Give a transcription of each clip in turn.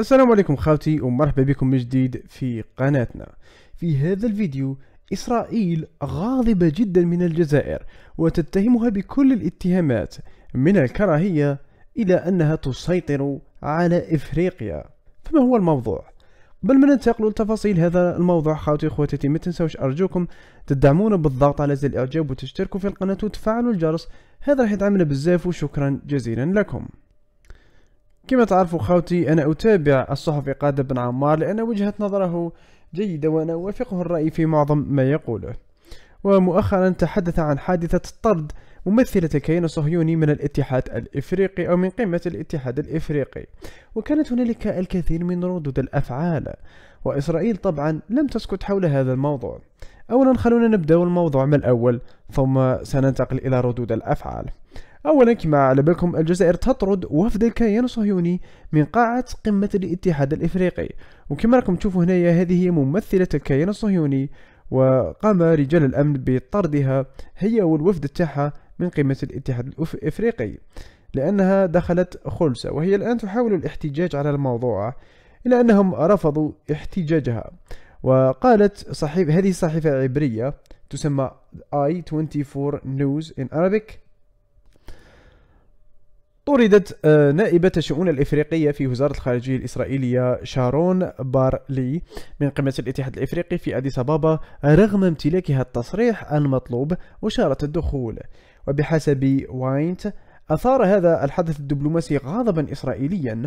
السلام عليكم خاوتي ومرحبا بكم من جديد في قناتنا في هذا الفيديو إسرائيل غاضبة جدا من الجزائر وتتهمها بكل الاتهامات من الكراهية إلى أنها تسيطر على إفريقيا فما هو الموضوع؟ قبل ما ننتقل لتفاصيل هذا الموضوع خاوتي اخواتي ما تنسوش ارجوكم تدعمونا بالضغط على زر الاعجاب وتشتركوا في القناه وتفعلوا الجرس هذا راح يدعمنا بزاف وشكرا جزيلا لكم كما تعرفوا خاوتي أنا أتابع الصحفي قادة بن عمار لأن وجهة نظره جيدة وأنا أوافقه الرأي في معظم ما يقوله ومؤخرا تحدث عن حادثة طرد ممثلة كيان صهيوني من الاتحاد الإفريقي أو من قمة الاتحاد الإفريقي وكانت هنالك الكثير من ردود الأفعال وإسرائيل طبعا لم تسكت حول هذا الموضوع أولا خلونا نبدأ الموضوع من الأول ثم سننتقل إلى ردود الأفعال أولا كما على بالكم الجزائر تطرد وفد الكيان الصهيوني من قاعة قمة الاتحاد الإفريقي وكما راكم تشوفوا هنايا هذه هي ممثلة الكيان الصهيوني وقام رجال الأمن بطردها هي والوفد تاعها من قمة الاتحاد الإفريقي لأنها دخلت خلسة وهي الآن تحاول الاحتجاج على الموضوع إلا أنهم رفضوا احتجاجها وقالت صحيفة هذه صحيفة عبرية تسمى I24 News in Arabic طردت آه، نائبة الشؤون الإفريقية في وزارة الخارجية الإسرائيلية شارون بارلي من قمة الاتحاد الإفريقي في أديس أبابا رغم امتلاكها التصريح المطلوب وشارة الدخول وبحسب واينت أثار هذا الحدث الدبلوماسي غاضبا إسرائيليا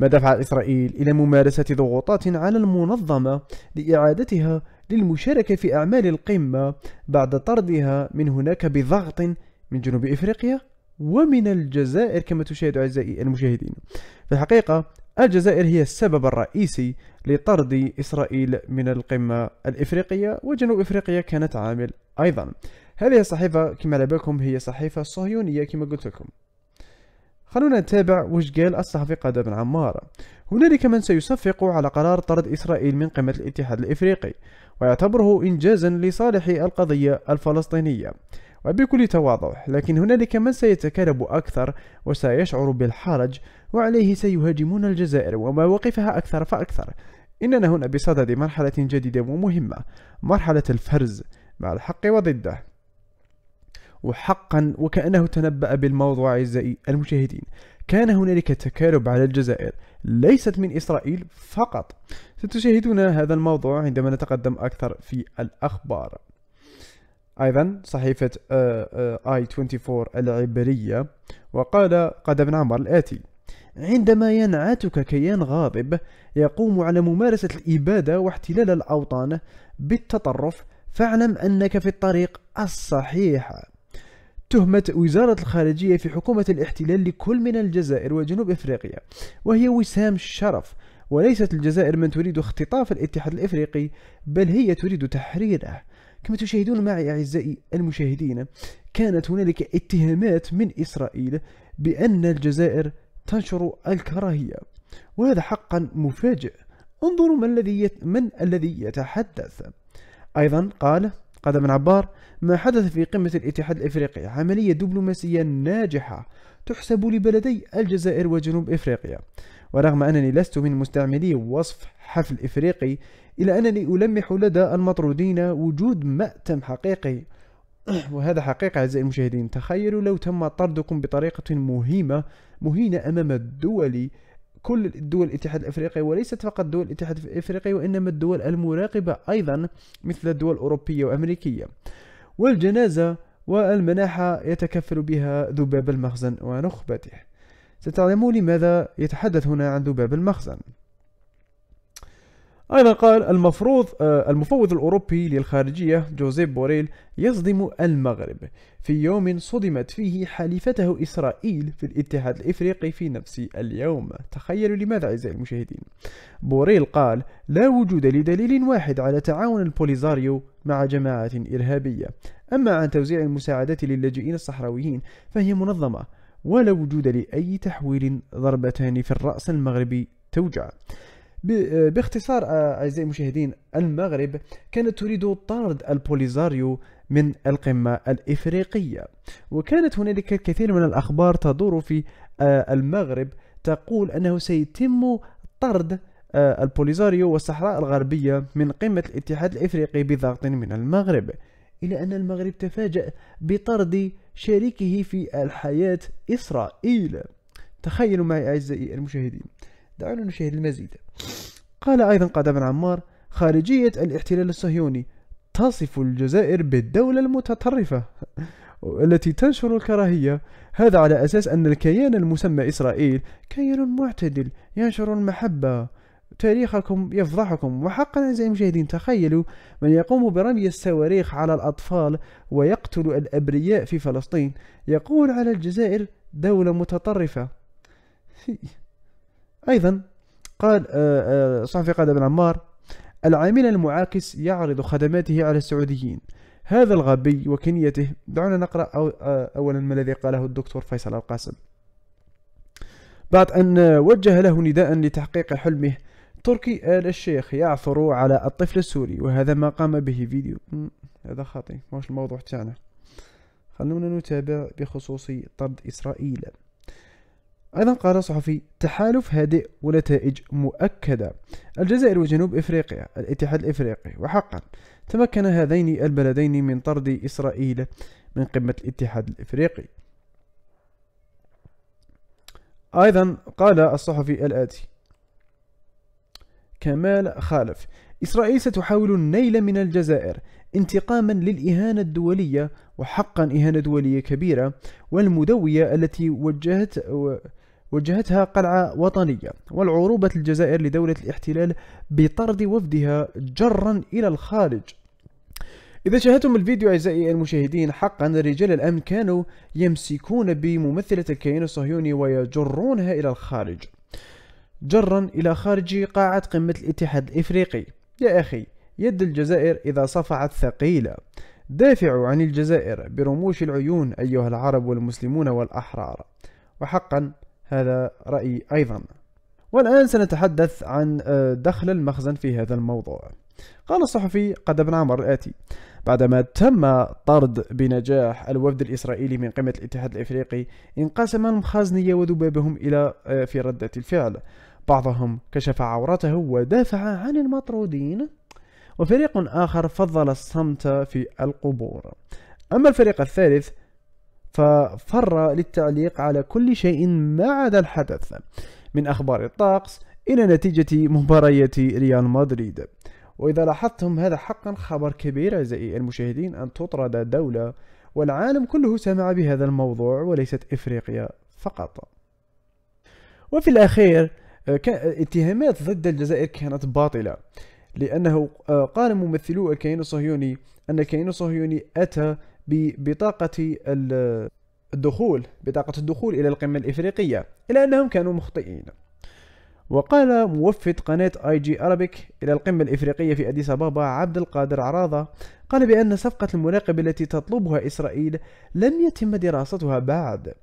ما دفع إسرائيل إلى ممارسة ضغوطات على المنظمة لإعادتها للمشاركة في أعمال القمة بعد طردها من هناك بضغط من جنوب إفريقيا ومن الجزائر كما تشاهد أعزائي المشاهدين في الحقيقة الجزائر هي السبب الرئيسي لطرد إسرائيل من القمة الإفريقية وجنوب إفريقيا كانت عامل أيضا هذه الصحيفة كما على بالكم هي صحيفة صهيونية كما قلت لكم خلونا نتابع وش قال الصحفي قادة بن عمار هنالك من سيصفق على قرار طرد إسرائيل من قمة الاتحاد الإفريقي ويعتبره إنجازا لصالح القضية الفلسطينية وبكل تواضع لكن هنالك من سيتكالب أكثر وسيشعر بالحرج وعليه سيهاجمون الجزائر ومواقفها أكثر فأكثر إننا هنا بصدد مرحلة جديدة ومهمة مرحلة الفرز مع الحق وضده وحقا وكأنه تنبأ بالموضوع أعزائي المشاهدين كان هنالك تكالب على الجزائر ليست من إسرائيل فقط ستشاهدون هذا الموضوع عندما نتقدم أكثر في الأخبار أيضا صحيفة آه، آه، آي 24 العبرية وقال قد بن عمر الآتي عندما ينعتك كيان غاضب يقوم على ممارسة الإبادة واحتلال الأوطان بالتطرف فاعلم أنك في الطريق الصحيح تهمة وزارة الخارجية في حكومة الاحتلال لكل من الجزائر وجنوب افريقيا وهي وسام الشرف وليست الجزائر من تريد اختطاف الاتحاد الافريقي بل هي تريد تحريره كما تشاهدون معي اعزائي المشاهدين كانت هنالك اتهامات من اسرائيل بان الجزائر تنشر الكراهيه وهذا حقا مفاجئ انظروا ما الذي من الذي يتحدث ايضا قال قدم عبار ما حدث في قمة الاتحاد الإفريقي عملية دبلوماسية ناجحة تحسب لبلدي الجزائر وجنوب إفريقيا ورغم أنني لست من مستعملي وصف حفل إفريقي إلا أنني ألمح لدى المطرودين وجود مأتم حقيقي وهذا حقيقة أعزائي المشاهدين تخيلوا لو تم طردكم بطريقة مهمة مهينة أمام الدول كل الدول الاتحاد الافريقي وليست فقط دول الاتحاد الافريقي وانما الدول المراقبه ايضا مثل الدول الاوروبيه وامريكيه والجنازه والمناحه يتكفل بها ذباب المخزن ونخبته ستعلمون لماذا يتحدث هنا عن ذباب المخزن أيضا قال المفروض آه، المفوض الأوروبي للخارجية جوزيف بوريل يصدم المغرب في يوم صدمت فيه حليفته إسرائيل في الاتحاد الإفريقي في نفس اليوم تخيلوا لماذا أعزائي المشاهدين بوريل قال لا وجود لدليل واحد على تعاون البوليزاريو مع جماعات إرهابية أما عن توزيع المساعدات للاجئين الصحراويين فهي منظمة ولا وجود لأي تحويل ضربتان في الرأس المغربي توجع باختصار آه، أعزائي المشاهدين المغرب كانت تريد طرد البوليزاريو من القمة الإفريقية وكانت هنالك الكثير من الأخبار تدور في آه، المغرب تقول أنه سيتم طرد آه، البوليزاريو والصحراء الغربية من قمة الاتحاد الإفريقي بضغط من المغرب إلى أن المغرب تفاجأ بطرد شريكه في الحياة إسرائيل تخيلوا معي أعزائي المشاهدين دعونا نشاهد المزيد قال أيضا قاد بن عمار خارجية الاحتلال الصهيوني تصف الجزائر بالدولة المتطرفة التي تنشر الكراهية هذا على أساس أن الكيان المسمى إسرائيل كيان معتدل ينشر المحبة تاريخكم يفضحكم وحقا أعزائي المشاهدين تخيلوا من يقوم برمي الصواريخ على الأطفال ويقتل الأبرياء في فلسطين يقول على الجزائر دولة متطرفة أيضا قال آه، آه، صحفي قال بن عمار العامل المعاكس يعرض خدماته على السعوديين هذا الغبي وكنيته دعونا نقرأ أو آه، أولا ما الذي قاله الدكتور فيصل القاسم بعد أن وجه له نداء لتحقيق حلمه تركي آل الشيخ يعثر على الطفل السوري وهذا ما قام به فيديو هذا خاطئ ماهوش الموضوع تاعنا خلونا نتابع بخصوص طرد إسرائيل أيضا قال صحفي تحالف هادئ ونتائج مؤكدة الجزائر وجنوب إفريقيا الاتحاد الإفريقي وحقا تمكن هذين البلدين من طرد إسرائيل من قمة الاتحاد الإفريقي أيضا قال الصحفي الآتي كمال خالف إسرائيل ستحاول النيل من الجزائر انتقاما للإهانة الدولية وحقا إهانة دولية كبيرة والمدوية التي وجهت وجهتها قلعة وطنية والعروبة الجزائر لدولة الاحتلال بطرد وفدها جرا إلى الخارج إذا شاهدتم الفيديو أعزائي المشاهدين حقا رجال الأمن كانوا يمسكون بممثلة الكيان الصهيوني ويجرونها إلى الخارج جرا إلى خارج قاعة قمة الاتحاد الإفريقي يا أخي يد الجزائر إذا صفعت ثقيلة دافعوا عن الجزائر برموش العيون أيها العرب والمسلمون والأحرار وحقا هذا رأيي أيضا والآن سنتحدث عن آه، دخل المخزن في هذا الموضوع قال الصحفي قد ابن عمر الآتي بعدما تم طرد بنجاح الوفد الإسرائيلي من قمة الاتحاد الإفريقي انقسم المخازنية وذبابهم إلى آه، في ردة الفعل بعضهم كشف عورته ودافع عن المطرودين وفريق آخر فضل الصمت في القبور أما الفريق الثالث ففر للتعليق على كل شيء ما عدا الحدث من أخبار الطقس إلى نتيجة مباراة ريال مدريد وإذا لاحظتم هذا حقا خبر كبير أعزائي المشاهدين أن تطرد دولة والعالم كله سمع بهذا الموضوع وليست إفريقيا فقط وفي الأخير اتهامات ضد الجزائر كانت باطلة لأنه آه، قال ممثلو الكيان الصهيوني أن الكيان الصهيوني أتى ببطاقة الدخول بطاقة الدخول إلى القمة الإفريقية إلا أنهم كانوا مخطئين وقال موفد قناة اي جي ارابيك الى القمة الافريقية في اديس ابابا عبد القادر عراضة قال بان صفقة المراقب التي تطلبها اسرائيل لم يتم دراستها بعد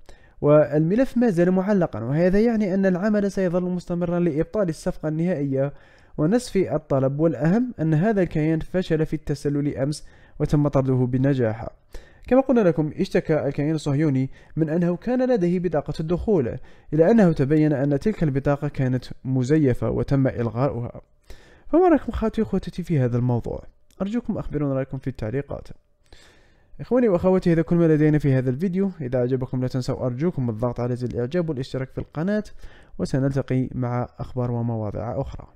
والملف ما زال معلقا وهذا يعني ان العمل سيظل مستمرا لابطال الصفقة النهائية ونسف الطلب والاهم ان هذا الكيان فشل في التسلل امس وتم طرده بنجاح كما قلنا لكم اشتكى الكيان الصهيوني من أنه كان لديه بطاقة الدخول إلى أنه تبين أن تلك البطاقة كانت مزيفة وتم إلغاؤها فما رأيكم خاتي اخوتي في هذا الموضوع أرجوكم أخبرونا رأيكم في التعليقات إخواني وأخواتي هذا كل ما لدينا في هذا الفيديو إذا أعجبكم لا تنسوا أرجوكم الضغط على زر الإعجاب والاشتراك في القناة وسنلتقي مع أخبار ومواضيع أخرى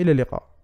إلى اللقاء